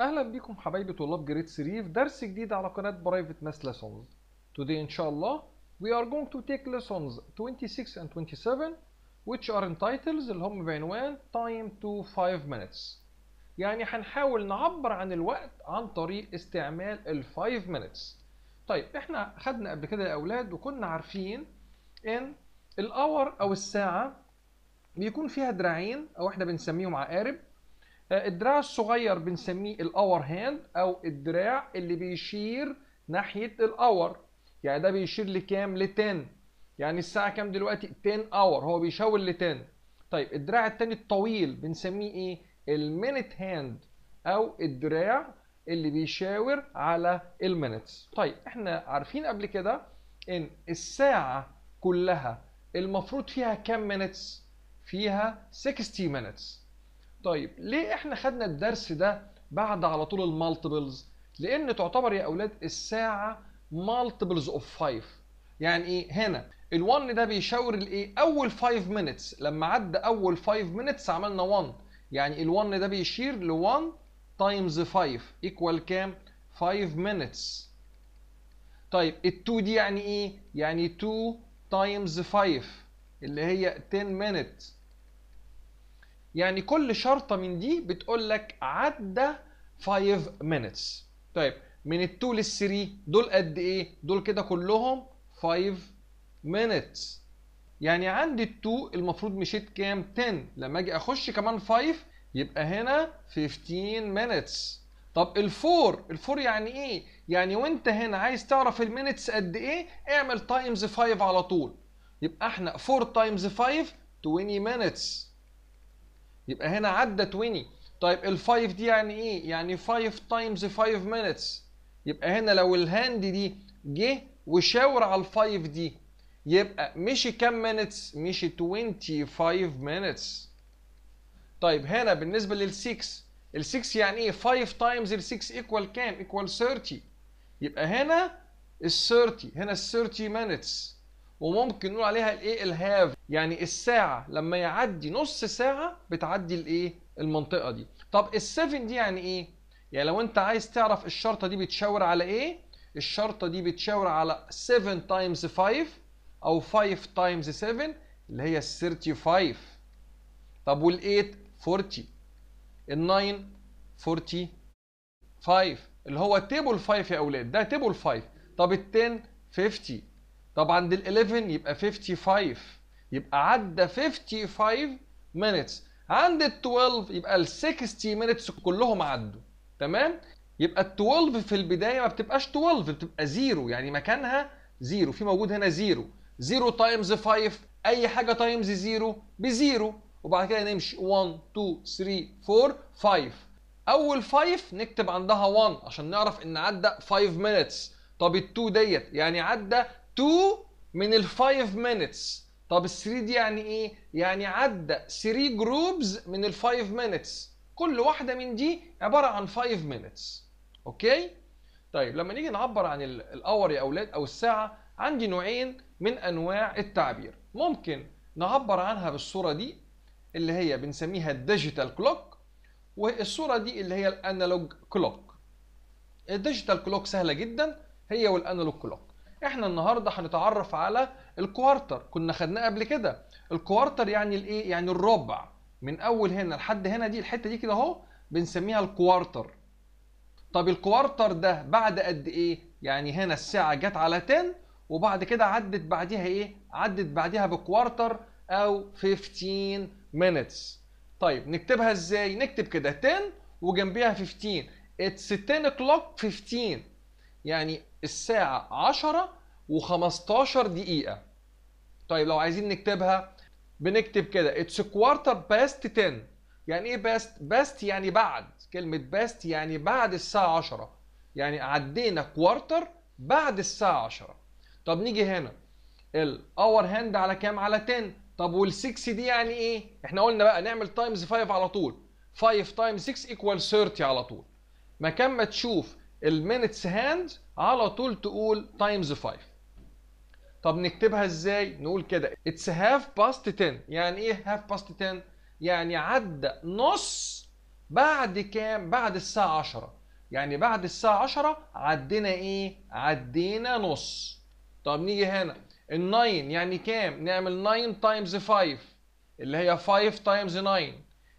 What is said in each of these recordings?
اهلا بيكم حبايبي طلاب جريد 3 في درس جديد على قناه برايفت ماس ليسونز today ان شاء الله we are going to take lessons 26 and 27 which are in titles اللي هم بعنوان time to 5 minutes يعني هنحاول نعبر عن الوقت عن طريق استعمال ال 5 minutes طيب احنا خدنا قبل كده يا اولاد وكنا عارفين ان الاور او الساعه بيكون فيها دراعين او احنا بنسميهم عقارب آه، الدراع الصغير بنسميه الاور هاند او الدراع اللي بيشير ناحيه الاور يعني ده بيشير لكام ل 10 يعني الساعه كام دلوقتي 10 اور هو بيشاور ل 10 طيب الدراع التاني الطويل بنسميه ايه المينيت هاند او الدراع اللي بيشاور على المينيتس طيب احنا عارفين قبل كده ان الساعه كلها المفروض فيها كام مينيتس فيها 60 مينيتس طيب ليه احنا خدنا الدرس ده بعد على طول المالتيبلز لان تعتبر يا اولاد الساعه مالتيبلز اوف 5 يعني ايه هنا ال1 ده بيشاور الايه اول 5 مينتس لما عدى اول 5 مينتس عملنا 1 يعني ال1 ده بيشير ل1 تايمز 5 ايكوال كام 5 مينتس طيب ال2 دي يعني ايه يعني 2 تايمز 5 اللي هي 10 مينتس يعني كل شرطه من دي بتقول لك عدى 5 minutes طيب من ال 2 لل 3 دول قد ايه دول كده كلهم 5 minutes يعني عندي ال 2 المفروض مشيت كام 10 لما اجي اخش كمان 5 يبقى هنا 15 minutes طب الفور الفور يعني ايه يعني وانت هنا عايز تعرف المينتس قد ايه اعمل تايمز 5 على طول يبقى احنا 4 تايمز 5 20 minutes يبقى هنا عدى 20 طيب ال 5 دي يعني ايه؟ يعني 5 تايمز 5 مينيتس يبقى هنا لو الهاند دي جه وشاور على ال 5 دي يبقى مشي كام مينيتس مشي 25 مينيتس طيب هنا بالنسبة لل 6 ال 6 يعني ايه؟ 5 تايمز ال 6 ايكوال كام؟ ايكوال 30 يبقى هنا ال 30 هنا ال 30 مينيتس وممكن نقول عليها الايه الهاف يعني الساعه لما يعدي نص ساعه بتعدي الايه المنطقه دي طب ال7 دي يعني ايه يعني لو انت عايز تعرف الشرطه دي بتشاور على ايه الشرطه دي بتشاور على 7 تايمز 5 او 5 تايمز 7 اللي هي ال 35 طب وال 8 40 ال 9 45 اللي هو تيبل 5 يا اولاد ده تيبل 5 طب ال 10 50 طب عند ال 11 يبقى 55 يبقى عدى 55 minutes عند ال 12 يبقى ال 60 minutes كلهم عدوا تمام يبقى ال 12 في البدايه ما بتبقاش 12 بتبقى زيرو يعني مكانها زيرو في موجود هنا زيرو زيرو تايمز 5 اي حاجه تايمز زيرو بزيرو وبعد كده نمشي 1 2 3 4 5 اول 5 نكتب عندها 1 عشان نعرف ان عدى 5 minutes طب ال 2 ديت يعني عدى 2 من ال 5 minutes طب ال 3 دي يعني ايه؟ يعني عدى 3 جروبز من ال 5 minutes كل واحده من دي عباره عن 5 minutes اوكي؟ طيب لما نيجي نعبر عن الاور يا اولاد او الساعه عندي نوعين من انواع التعبير ممكن نعبر عنها بالصوره دي اللي هي بنسميها الديجيتال كلوك والصوره دي اللي هي الانالوج كلوك الديجيتال كلوك سهله جدا هي والانالوج كلوك احنا النهارده هنتعرف على الكوارتر كنا خدناه قبل كده الكوارتر يعني الايه يعني الربع من اول هنا لحد هنا دي الحته دي كده اهو بنسميها الكوارتر طب الكوارتر ده بعد قد ايه يعني هنا الساعه جت على 10 وبعد كده عدت بعديها ايه عدت بعديها بكوارتر او 15 minutes طيب نكتبها ازاي نكتب كده 10 وجنبيها 15 اتس 10 o'clock 15 يعني الساعة 10 و15 دقيقة طيب لو عايزين نكتبها بنكتب كده اتس كوارتر باست 10 يعني ايه باست باست يعني بعد كلمة باست يعني بعد الساعة 10 يعني عدينا كوارتر بعد الساعة 10 طب نيجي هنا الاور هاند على كام على 10 طب وال6 دي يعني ايه احنا قلنا بقى نعمل تايمز 5 على طول 5 تايمز 6 ايكوال 30 على طول مكان ما تشوف المينتس هاند على طول تقول تايمز 5 طب نكتبها ازاي نقول كده اتس هاف باست 10 يعني ايه هاف باست 10 يعني عدى نص بعد كام بعد الساعه 10 يعني بعد الساعه 10 عدينا ايه عدينا نص طب نيجي هنا ال 9 يعني كام نعمل 9 تايمز 5 اللي هي 5 تايمز 9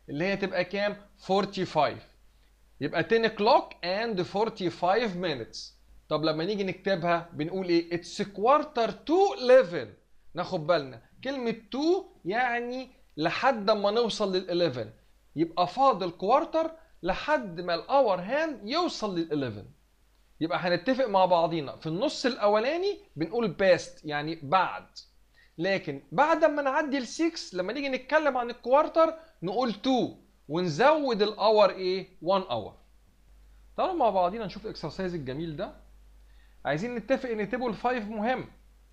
اللي هي تبقى كام 45 يبقى 10 o'clock and 45 minutes طب لما نيجي نكتبها بنقول ايه it's quarter to 11 ناخد بالنا كلمه تو يعني لحد ما نوصل لل 11 يبقى فاضل كوارتر لحد ما الاور هاند يوصل لل 11 يبقى هنتفق مع بعضينا في النص الاولاني بنقول باست يعني بعد لكن بعد ما نعدي ال 6 لما نيجي نتكلم عن الكوارتر نقول 2 ونزود الاور ايه 1 اور تعالوا مع بعضينا نشوف الاكسرسايز الجميل ده عايزين نتفق ان تيبل 5 مهم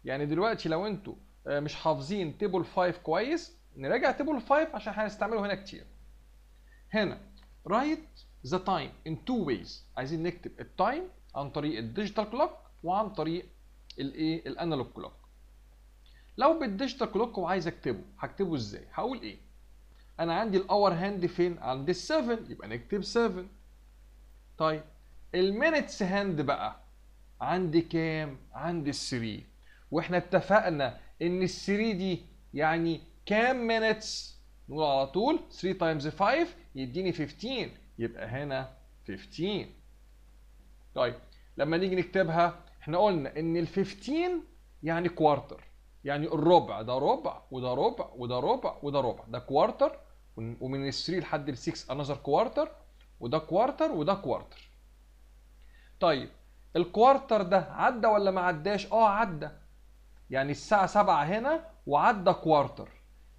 يعني دلوقتي لو انتوا آه، مش حافظين تيبل 5 كويس نراجع تيبل 5 عشان هنستعمله هنا كتير هنا رايت ذا تايم ان تو ويز عايزين نكتب التايم عن طريق الديجيتال كلوك وعن طريق الايه الانالوج كلوك لو بالديجيتال كلوك وعايز اكتبه هكتبه ازاي هقول ايه انا عندي الاور هاند فين عند ال7 يبقى نكتب 7 طيب المينتس هاند بقى عندي كام عند ال3 واحنا اتفقنا ان ال3 دي يعني كام مينتس نقول على طول 3 تايمز 5 يديني 15 يبقى هنا 15 طيب لما نيجي نكتبها احنا قلنا ان ال 15 يعني كوارتر يعني الربع ده ربع وده ربع وده ربع وده ربع ده كوارتر ومن ال 3 لحد ال 6 انذر كوارتر وده كوارتر وده كوارتر طيب الكوارتر ده عدى ولا ما عداش اه عدى يعني الساعه 7 هنا وعدى كوارتر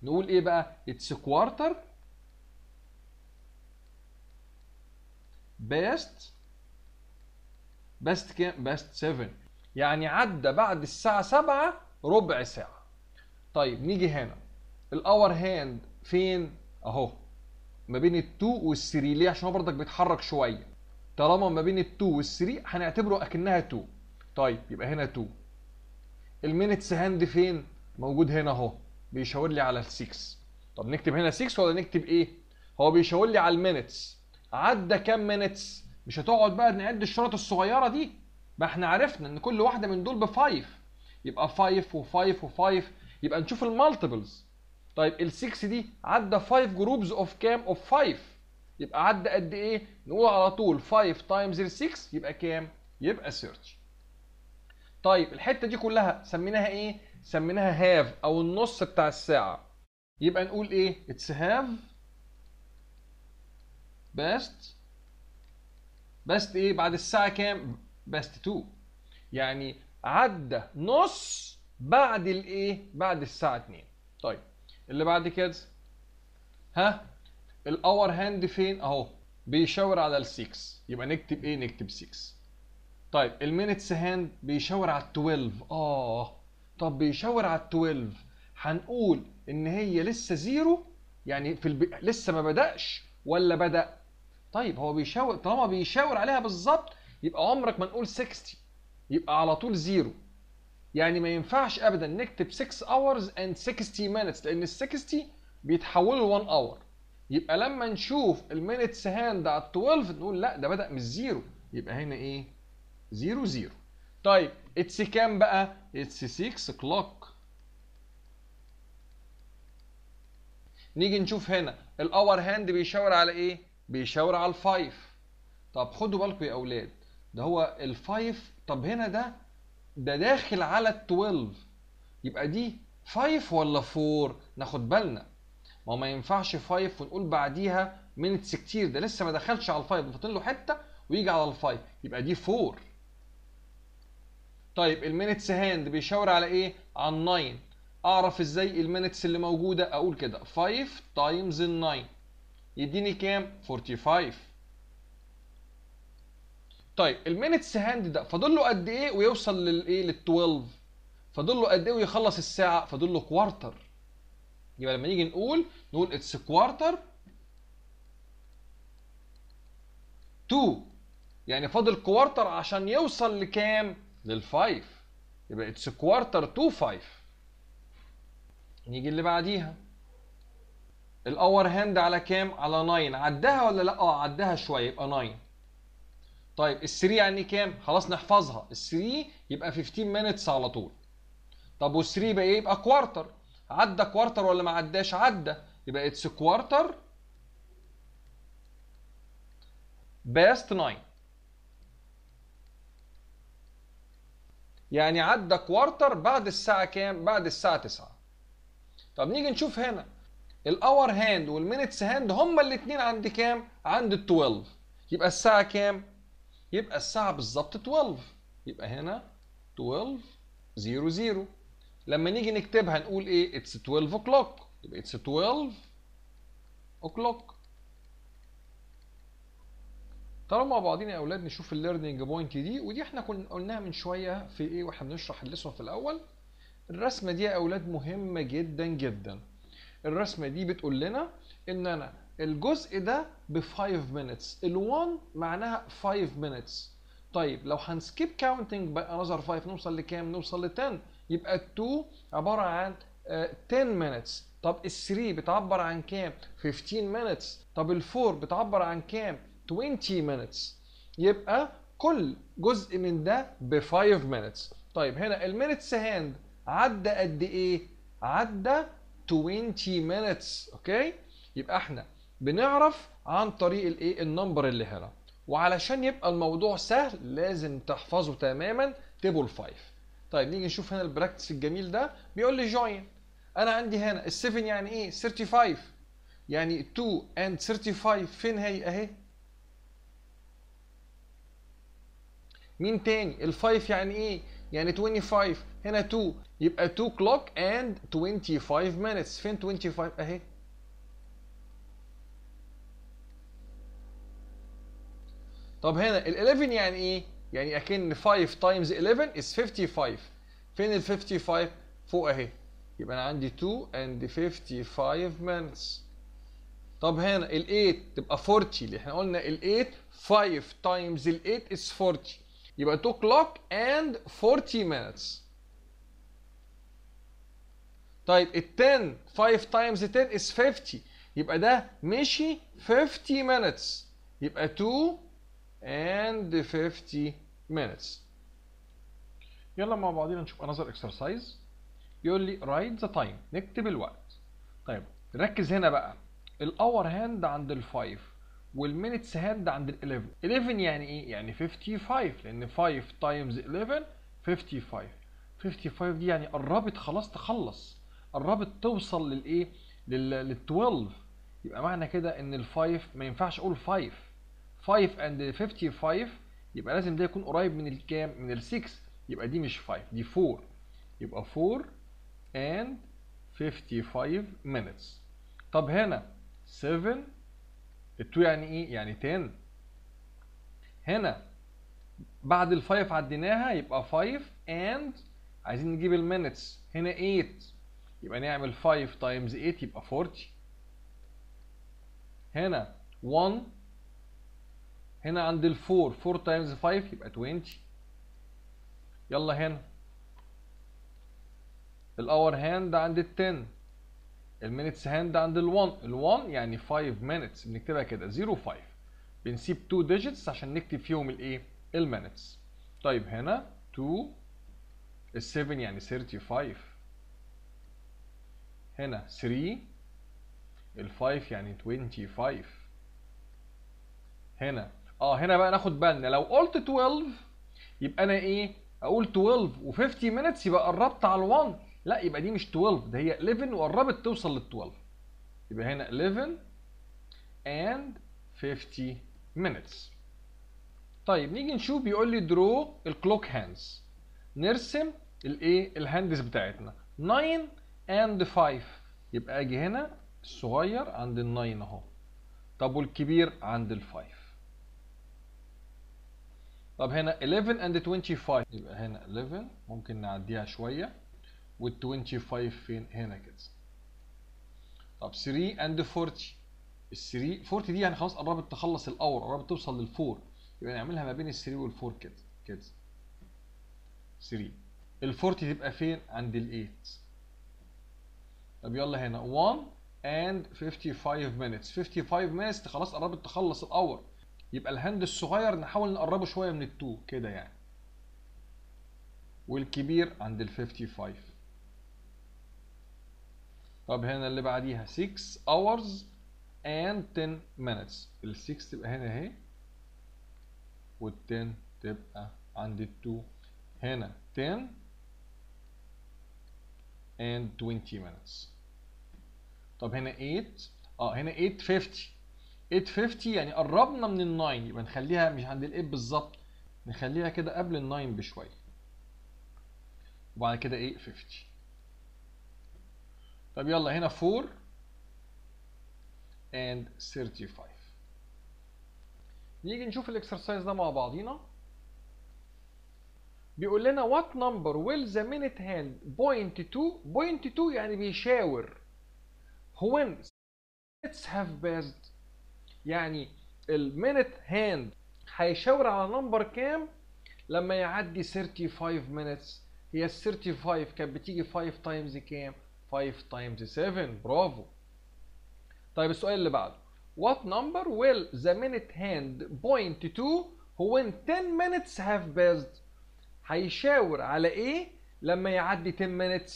نقول ايه بقى اتس كوارتر باست باست كام باست 7 يعني عدى بعد الساعه 7 ربع ساعه طيب نيجي هنا الاور هاند فين اهو ما بين ال2 وال3 ليه عشان هو برضك بيتحرك شويه طالما ما بين ال2 وال3 هنعتبره اكنها 2 طيب يبقى هنا 2 المينتس هاند فين موجود هنا اهو بيشاور لي على ال6 طب نكتب هنا 6 ولا نكتب ايه هو بيشاور لي على المينتس عدى كام مينتس مش هتقعد بقى نعد الشرط الصغيره دي ما احنا عرفنا ان كل واحده من دول ب5 يبقى 5 و5 و5 يبقى نشوف المالتيبلز طيب ال6 دي عدى 5 جروبز اوف كام اوف 5 يبقى عدى قد ايه نقول على طول 5 تايمز ال6 يبقى كام يبقى 30 طيب الحته دي كلها سميناها ايه سميناها هاف او النص بتاع الساعه يبقى نقول ايه اتس هاف باست باست ايه بعد الساعه كام باست 2 يعني عدى نص بعد الايه بعد الساعه 2 طيب اللي بعد كده ها الاور هاند فين اهو بيشاور على ال6 يبقى نكتب ايه نكتب 6 طيب المينتس هاند بيشاور على ال12 اه طب بيشاور على ال12 هنقول ان هي لسه زيرو يعني في الب... لسه ما بدأش ولا بدأ طيب هو بيشاور طالما بيشاور عليها بالظبط يبقى عمرك ما نقول 60 يبقى على طول زيرو يعني ما ينفعش ابدا نكتب 6 hours and 60 minutes لان ال 60 بيتحولوا ل 1 hour يبقى لما نشوف المينتس هاند على 12 نقول لا ده بدا من الزيرو يبقى هنا ايه؟ زيرو زيرو طيب اتس كام بقى؟ اتس 6 كلوك نيجي نشوف هنا الاور هاند بيشاور على ايه؟ بيشاور على الفايف طب خدوا بالكم يا اولاد ده هو الفايف طب هنا ده ده داخل على ال 12 يبقى دي 5 ولا 4 ناخد بالنا ما ما ينفعش 5 ونقول بعديها مينتس كتير ده لسه ما دخلش على ال 5 فاضل له حته ويجي على ال 5 يبقى دي 4 طيب المينتس هاند بيشاور على ايه على 9 اعرف ازاي المينتس اللي موجوده اقول كده 5 تايمز ال 9 يديني كام 45 طيب المينتس هاند ده فاضل له قد ايه ويوصل للايه لل 12 فاضل له قد ايه ويخلص الساعه فاضل له كوارتر يبقى لما نيجي نقول نقول اتس كوارتر تو يعني فاضل كوارتر عشان يوصل لكام لل 5 يبقى اتس كوارتر تو 5 نيجي اللي بعديها الاور هاند على كام على 9 عداها ولا لا اه عداها شويه يبقى 9 طيب ال 3 يعني كام؟ خلاص نحفظها ال 3 يبقى 15 مينتس على طول طب وال 3 بقى ايه؟ يبقى كوارتر عدى كوارتر ولا ما عداش؟ عدى يبقى اتس كوارتر باست 9 يعني عدى كوارتر بعد الساعة كام؟ بعد الساعة 9 طب نيجي نشوف هنا الاور هاند والمينتس هاند هما الاثنين عند كام؟ عند ال 12 يبقى الساعة كام؟ يبقى الساعة بالظبط 12 يبقى هنا 12 0 0 لما نيجي نكتبها نقول ايه اتس 12 اوكلوك يبقى اتس 12 اوكلوك طالما مع بعضينا يا اولاد نشوف الليرنينج بوينت دي ودي احنا كنا قلناها من شويه في ايه واحنا بنشرح الليسون في الاول الرسمه دي يا اولاد مهمه جدا جدا الرسمه دي بتقول لنا ان انا الجزء ده ب 5 minutes ال1 معناها 5 minutes طيب لو هنسكيب كاونتنج بقى نظر 5 نوصل لكام؟ نوصل ل 10 يبقى ال2 عباره عن 10 آه، minutes طب ال3 بتعبر عن كام؟ 15 minutes طب ال4 بتعبر عن كام؟ 20 minutes يبقى كل جزء من ده ب 5 minutes طيب هنا minutes هاند عدى قد ايه؟ عدى 20 minutes اوكي؟ يبقى احنا بنعرف عن طريق الايه النمبر اللي هنا وعلشان يبقى الموضوع سهل لازم تحفظه تماما تيبل 5 طيب نيجي نشوف هنا البراكتس الجميل ده بيقول لي جوين انا عندي هنا ال7 يعني ايه 35 يعني 2 اند 35 فين هي اهي مين تاني ال5 يعني ايه يعني 25 هنا 2 يبقى 2 كلوك اند 25 مينتس فين 25 اهي طب هنا ال 11 يعني ايه؟ يعني اكن 5 تايمز 11 از 55 فين ال 55 فوق اهي يبقى انا عندي 2 اند 55 مانس طب هنا ال 8 تبقى 40 اللي احنا قلنا ال 8 5 تايمز ال 8 از 40 يبقى 2 كلوك اند 40 مانس طيب ال 10 5 تايمز 10 از 50 يبقى ده مشي 50 minutes يبقى 2 and 50 minutes يلا مع بعضينا نشوف another exercise يقول لي write the time نكتب الوقت طيب ركز هنا بقى الاور هاند عند ال5 والمينتس هاند عند ال11 11 يعني ايه يعني 55 لان 5 تايمز 11 55 55 دي يعني قربت خلاص تخلص قربت توصل للايه لل 12 يبقى معنى كده ان ال5 ما ينفعش اقول 5 5 and 55 يبقى لازم ده يكون قريب من الكام من ال 6 يبقى دي مش 5 دي 4 يبقى 4 and 55 minutes طب هنا 7 ال2 يعني ايه يعني 10 هنا بعد ال 5 عديناها يبقى 5 and عايزين نجيب ال minutes هنا 8 يبقى نعمل 5 times 8 يبقى 40 هنا 1 هنا عند ال 4 4 تايمز 5 يبقى 20 يلا هنا الاور هاند عند ال 10 المينتس هاند عند ال 1 ال 1 يعني 5 مينتس بنكتبها كده 0 5 بنسيب 2 ديجيتس عشان نكتب فيهم الايه المينتس طيب هنا 2 ال 7 يعني 35 هنا 3 ال 5 يعني 25 هنا اه هنا بقى ناخد بالنا لو قلت 12 يبقى انا ايه اقول 12 و50 مينتس يبقى قربت على ال1 لا يبقى دي مش 12 ده هي 11 وقربت توصل لل 12 يبقى هنا 11 and 50 minutes طيب نيجي نشوف بيقول لي درو الكلوك هاندز نرسم الايه الهاندز بتاعتنا 9 and 5 يبقى اجي هنا الصغير عند ال 9 اهو طب والكبير عند ال 5 طب هنا 11 and 25 يبقى هنا 11 ممكن نعديها شوية وال 25 فين هنا كده طب 3 and 40 ال 3 40 دي يعني خلاص قربت تخلص الاور قربت توصل لل 4 يبقى نعملها ما بين ال 3 وال 4 كده كده 3 ال 40 تبقى فين عند ال 8 طب يلا هنا 1 and 55 minutes 55 minutes خلاص قربت تخلص الاور يبقى الهاند الصغير نحاول نقربه شويه من التو كده يعني والكبير عند ال 55 طب هنا اللي بعديها 6 hours and 10 minutes ال 6 تبقى هنا اهي وال 10 تبقى عند ال 2 هنا 10 and 20 minutes طب هنا 8 اه هنا 8 50 850 يعني قربنا من ال 9 يبقى نخليها مش عند ال 8 بالظبط نخليها كده قبل ال 9 بشويه وبعد كده ايه 50 طب يلا هنا 4 and 35 نيجي نشوف الاكسرسايز ده مع بعضينا بيقول لنا what number will the minute hand point to point to يعني بيشاور when minutes have passed يعني المينت هاند هيشاور على نمبر كام لما يعدي 35 minutes هي ال 35 كانت بتيجي 5 تايمز كام 5 تايمز 7 برافو طيب السؤال اللي بعده what number will the minute hand point to when 10 minutes have passed هيشاور على ايه لما يعدي 10 minutes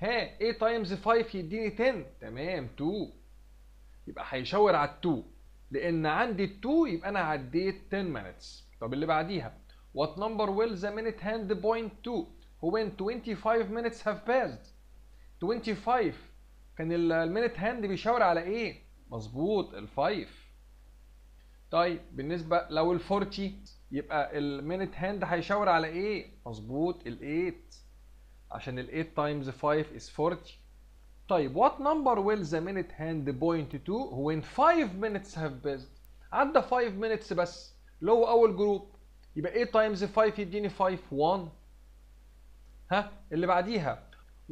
ها ايه تايمز 5 يديني 10 تمام 2 يبقى هيشاور على 2 لان عندي 2 يبقى انا عديت 10 minutes طب اللي بعديها what number will the minute hand point to when 25 minutes have passed 25 كان المينت هاند بيشاور على ايه مظبوط ال5 طيب بالنسبه لو ال40 يبقى المينت هاند هيشاور على ايه مظبوط ال8 عشان ال8 تايمز 5 از 40 طيب what number will the minute hand point to when 5 minutes have passed عدى 5 minutes بس اللي هو اول جروب يبقى ايه تايمز 5 يديني 5 1 ها اللي بعديها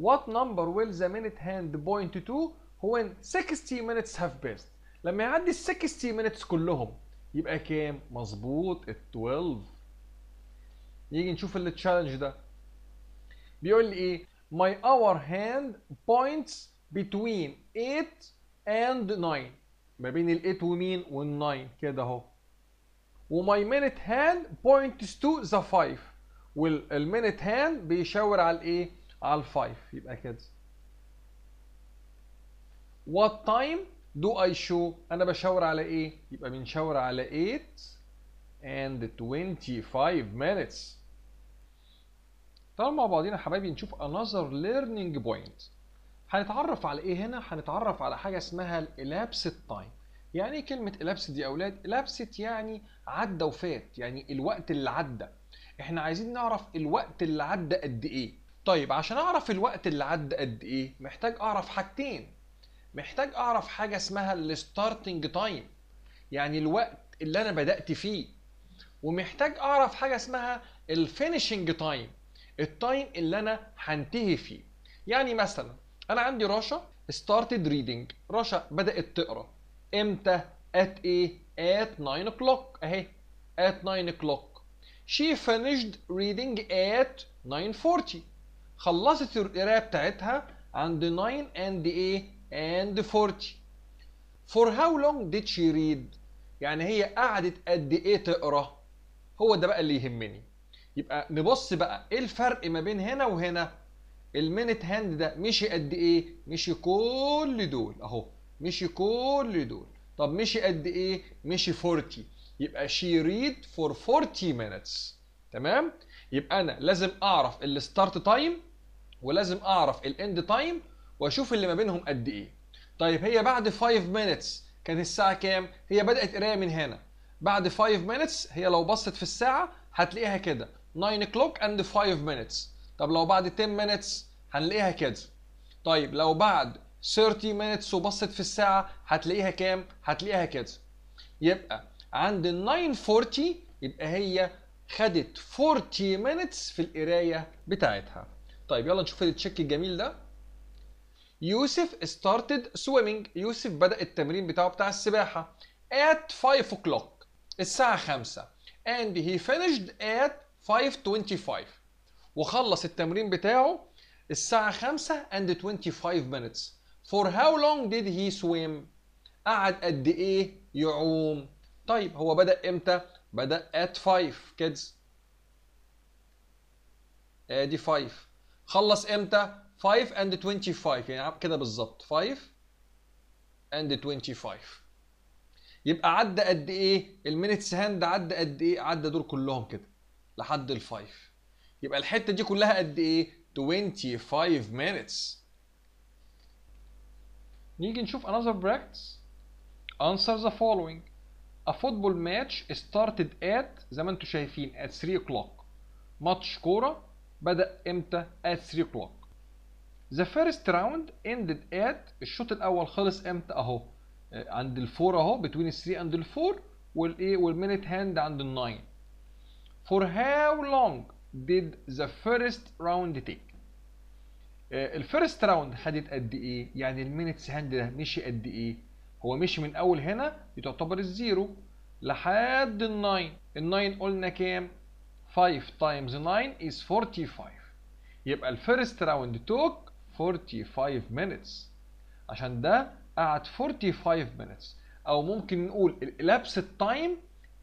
what number will the minute hand point to when 60 minutes have passed لما يعدي ال 60 minutes كلهم يبقى كام مظبوط ال 12 نيجي نشوف التشالنج ده بيقول لي ايه my hour hand points between 8 and 9 ما بين ال 8 ومين وال 9 كده اهو و my minute hand points to the 5 وال minute hand بيشاور على الايه على ال5 يبقى كده what time do i show انا بشاور على ايه يبقى بنشاور على 8 and 25 minutes تعالوا مع بعضينا يا حبايبي نشوف another learning point هنتعرف على ايه هنا هنتعرف على حاجه اسمها الالابسد تايم يعني ايه كلمه دي يا اولاد الابسد يعني عدى وفات يعني الوقت اللي عدى احنا عايزين نعرف الوقت اللي عدى قد ايه طيب عشان اعرف الوقت اللي عدى قد ايه محتاج اعرف حاجتين محتاج اعرف حاجه اسمها الستارتنج تايم يعني الوقت اللي انا بدات فيه ومحتاج اعرف حاجه اسمها الفينيشنج تايم التايم اللي انا هنتهي فيه يعني مثلا انا عندي رشا started reading رشا بدات تقرا امتى at ايه at 9 o'clock اهي at 9 o'clock she finished reading at 9:40 خلصت القرايه بتاعتها عند 9 and ايه and 40 for how long did she read يعني هي قعدت قد ايه تقرا هو ده بقى اللي يهمني يبقى نبص بقى ايه الفرق ما بين هنا وهنا المينت هاند ده مشي قد ايه مشي كل دول اهو مشي كل دول طب مشي قد ايه مشي 40 يبقى شي ريد فور 40 مينتس تمام يبقى انا لازم اعرف الستارت تايم ولازم اعرف الاند تايم واشوف اللي ما بينهم قد ايه طيب هي بعد 5 مينتس كانت الساعه كام هي بدات قرايه من هنا بعد 5 مينتس هي لو بصت في الساعه هتلاقيها كده 9 o'clock and 5 minutes طب لو بعد 10 minutes هنلاقيها كده طيب لو بعد 30 minutes وبصت في الساعة هتلاقيها كام؟ هتلاقيها كده يبقى عند 9:40 يبقى هي خدت 40 minutes في القراية بتاعتها طيب يلا نشوف التشيك الجميل ده يوسف started swimming يوسف بدأ التمرين بتاعه بتاع السباحة at 5 o'clock الساعة 5 and he finished at 5:25 وخلص التمرين بتاعه الساعة 5 and 25 minutes for how long did he swim قعد قد ايه يعوم طيب هو بدأ امتى بدأ at 5 kids ادي 5 خلص امتى 5 and 25 يعني كده بالظبط 5 and 25 يبقى عدى قد ايه المينتس هاند عدى قد ايه عدى دول كلهم كده لحد ال 5 يبقى الحته دي كلها قد ايه 25 minutes نيجي نشوف another practice answer the following a football match started at زي ما انتم شايفين at 3 o'clock ماتش كوره بدأ امتى at 3 o'clock the first round ended at الشوط الاول خلص امتى اهو عند الفور اهو between 3 and 4 والايه والمينيت هاند عند 9 For how long did the first round take? آه، الفيرست راوند خدت قد ايه؟ يعني المينتس هاند ده مشي قد ايه؟ هو مشي من اول هنا يعتبر الزيرو لحد ال 9 ال 9 قلنا كام؟ 5 times 9 is 45 يبقى الفيرست راوند توك 45 minutes عشان ده قعد 45 minutes او ممكن نقول الالابس التايم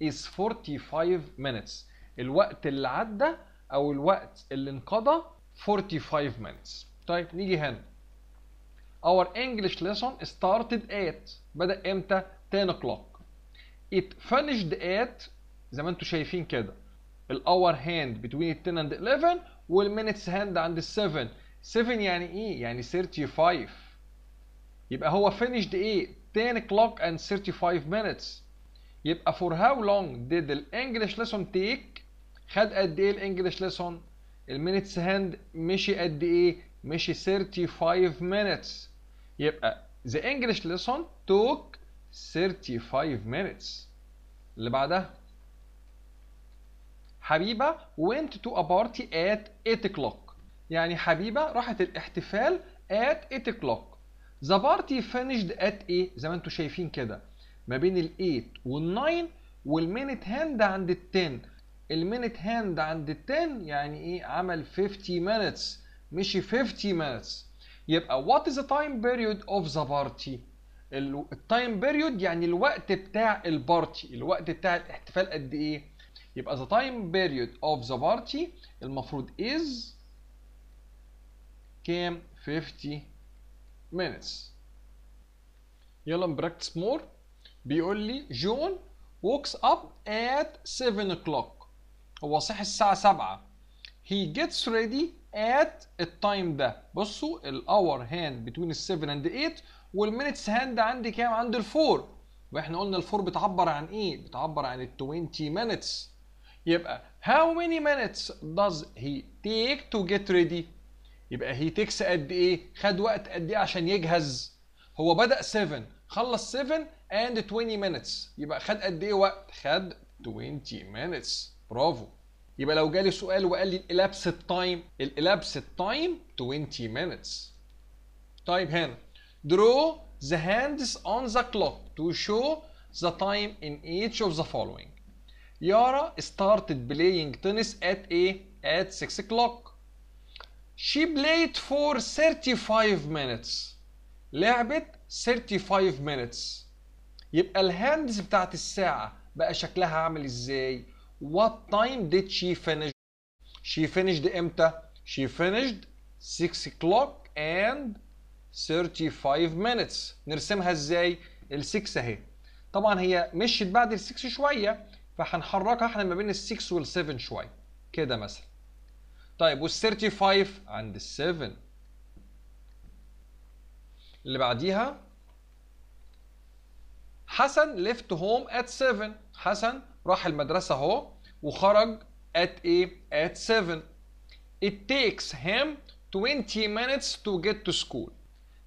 is 45 minutes الوقت اللي عدى او الوقت اللي انقضى 45 minutes طيب نيجي هنا our English lesson started at بدأ امتى 10 o'clock it finished at زي ما انتم شايفين كده hour hand between 10 and 11 وال minutes hand عند 7 7 يعني ايه يعني 35 يبقى هو finished ايه 10 o'clock and 35 minutes يبقى for how long did the English lesson take خد قد ايه الانجلش ليسون المينتس هاند مشي قد ايه مشي 35 minutes يبقى the English lesson took 35 minutes اللي بعدها حبيبة went to a party at 8 o'clock يعني حبيبة راحت الاحتفال at 8 o'clock the party finished at ايه زي ما انتم شايفين كده ما بين ال 8 وال 9 والمينت هاند عند ال 10 المينت هاند عند ال 10 يعني ايه عمل 50 minutes مشي 50 minutes يبقى what is the time period of the party التايم بيريود يعني الوقت بتاع البارتي الوقت بتاع الاحتفال قد ايه يبقى the time period of the party المفروض is كام 50 minutes يلا نبراكتس مور بيقول لي جون walks up at 7 o'clock هو صحي الساعة 7 he gets ready at التايم ده بصوا الاور هاند بتوين ال 7 اند 8 والمينتس هاند عندي كام عند 4 واحنا قلنا 4 بتعبر عن ايه بتعبر عن ال 20 minutes يبقى how many minutes does he take to get ready يبقى he takes قد ايه خد وقت قد ايه عشان يجهز هو بدأ 7 خلص 7 and 20 minutes يبقى خد قد ايه وقت خد 20 minutes برافو يبقى لو جالي سؤال وقال لي الالابس تايم الالابس تايم 20 minutes طيب هنا draw the hands on the clock to show the time in each of the following يارا started playing tennis at a at 6 o'clock she played for 35 minutes لعبت 35 minutes يبقى الهاندز بتاعت الساعة بقى شكلها عامل ازاي What time did she finish? She finished امتى? She finished 6 o'clock and 35 minutes. نرسمها ازاي؟ ال 6 اهي. طبعا هي مشيت بعد ال 6 شويه فهنحركها احنا ما بين ال 6 وال 7 شويه. كده مثلا. طيب وال 35 عند ال 7. اللي بعديها حسن left home at 7 حسن راح المدرسة اهو وخرج at ايه at 7 it takes him 20 minutes to get to school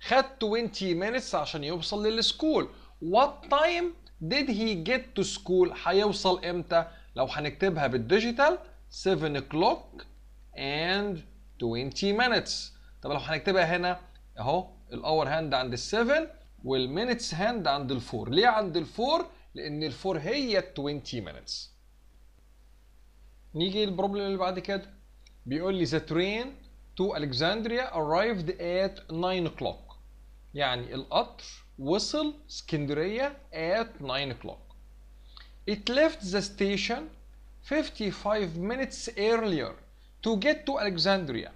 خد 20 minutes عشان يوصل للسكول what time did he get to school هيوصل امتى لو هنكتبها بالديجيتال 7 o'clock and 20 minutes طب لو هنكتبها هنا اهو الاور هاند عند ال 7 والمينتس هاند عند ال 4 ليه عند ال 4؟ لان ال 4 هي 20 minutes نيجي البروبلم اللي بعد كده بيقول لي the train to Alexandria arrived at 9 o'clock يعني القطر وصل اسكندرية at 9 o'clock it left the station 55 minutes earlier to get to Alexandria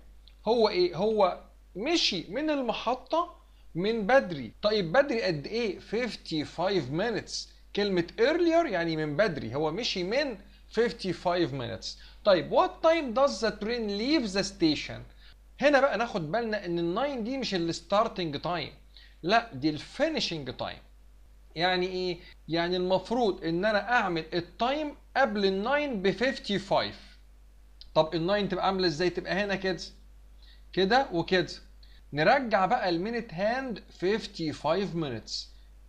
هو ايه هو مشي من المحطة من بدري طيب بدري قد ايه 55 minutes كلمة earlier يعني من بدري هو مشي من 55 minutes طيب what time does the train leave the station هنا بقى ناخد بالنا ان ال9 دي مش الستارتنج تايم لا دي الفينشنج تايم يعني ايه يعني المفروض ان انا اعمل التايم قبل ال9 ب 55 طب ال9 تبقى عامله ازاي تبقى هنا كده كده وكده نرجع بقى المينت هاند 55 minutes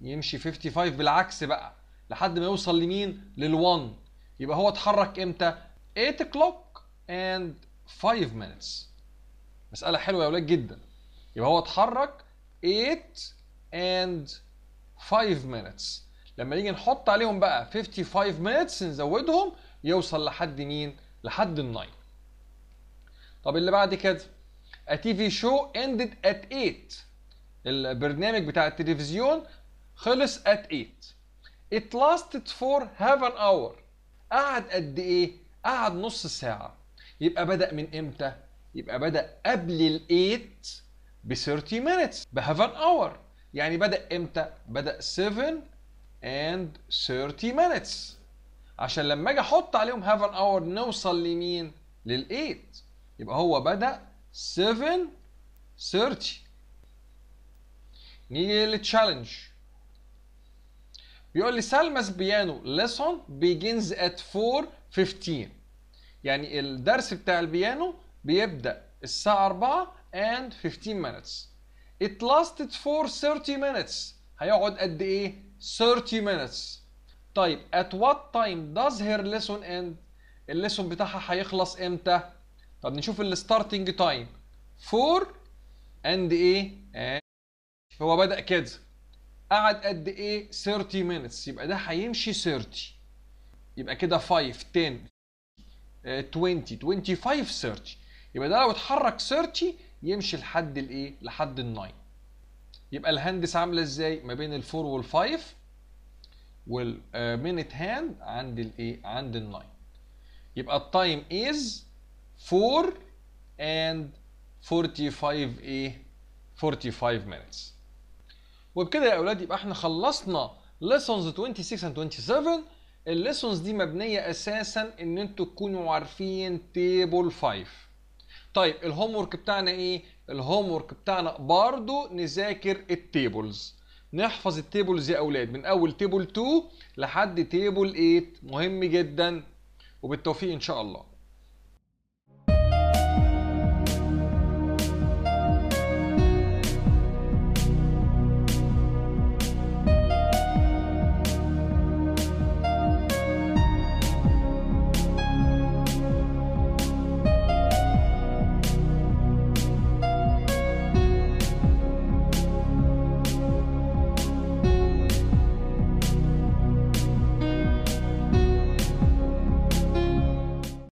يمشي 55 بالعكس بقى لحد ما يوصل لمين لل1 يبقى هو اتحرك امتى 8 o'clock and 5 minutes مساله حلوه يا ولاد جدا يبقى هو اتحرك 8 and 5 minutes لما نيجي نحط عليهم بقى 55 minutes نزودهم يوصل لحد مين لحد ال 9 طب اللي بعد كده A TV show ended at 8 البرنامج بتاع التلفزيون خلص at 8 It lasted for half an hour قعد قد ايه قعد نص ساعه يبقى بدا من امتى يبقى بدا قبل ال8 ب 30 minutes بهاف ان اور يعني بدا امتى بدا 7 and 30 minutes عشان لما اجي احط عليهم هاف ان اور نوصل لمين لل8 يبقى هو بدا 7 30 نيجي للتشالنج بيقول لي سالماس بيانو ليسون بيجينز ات 4:15 يعني الدرس بتاع البيانو بيبدا الساعه 4 and 15 minutes it lasted for 30 minutes هيقعد قد ايه 30 minutes طيب at what time does her lesson end الليسون بتاعها هيخلص امتى طب نشوف الستارتنج تايم 4 and ايه هو بدا كده قعد قد ايه 30 minutes يبقى ده هيمشي 30 يبقى كده 5 10 20 25 30 يبقى ده لو اتحرك 30 يمشي لحد الايه لحد ال9 يبقى الهندس عامله ازاي ما بين ال4 وال5 والمينت هاند عند الايه عند ال9 يبقى التايم از 4 and 45 ايه 45 minutes وبكده يا اولاد يبقى احنا خلصنا lessons 26 and 27 الليسونز دي مبنيه اساسا ان انتوا تكونوا عارفين تيبل 5 طيب الهوم ورك بتاعنا ايه الهوم ورك بتاعنا برضو نذاكر التيبلز نحفظ التيبلز يا اولاد من اول تيبل 2 لحد تيبل 8 مهم جدا وبالتوفيق ان شاء الله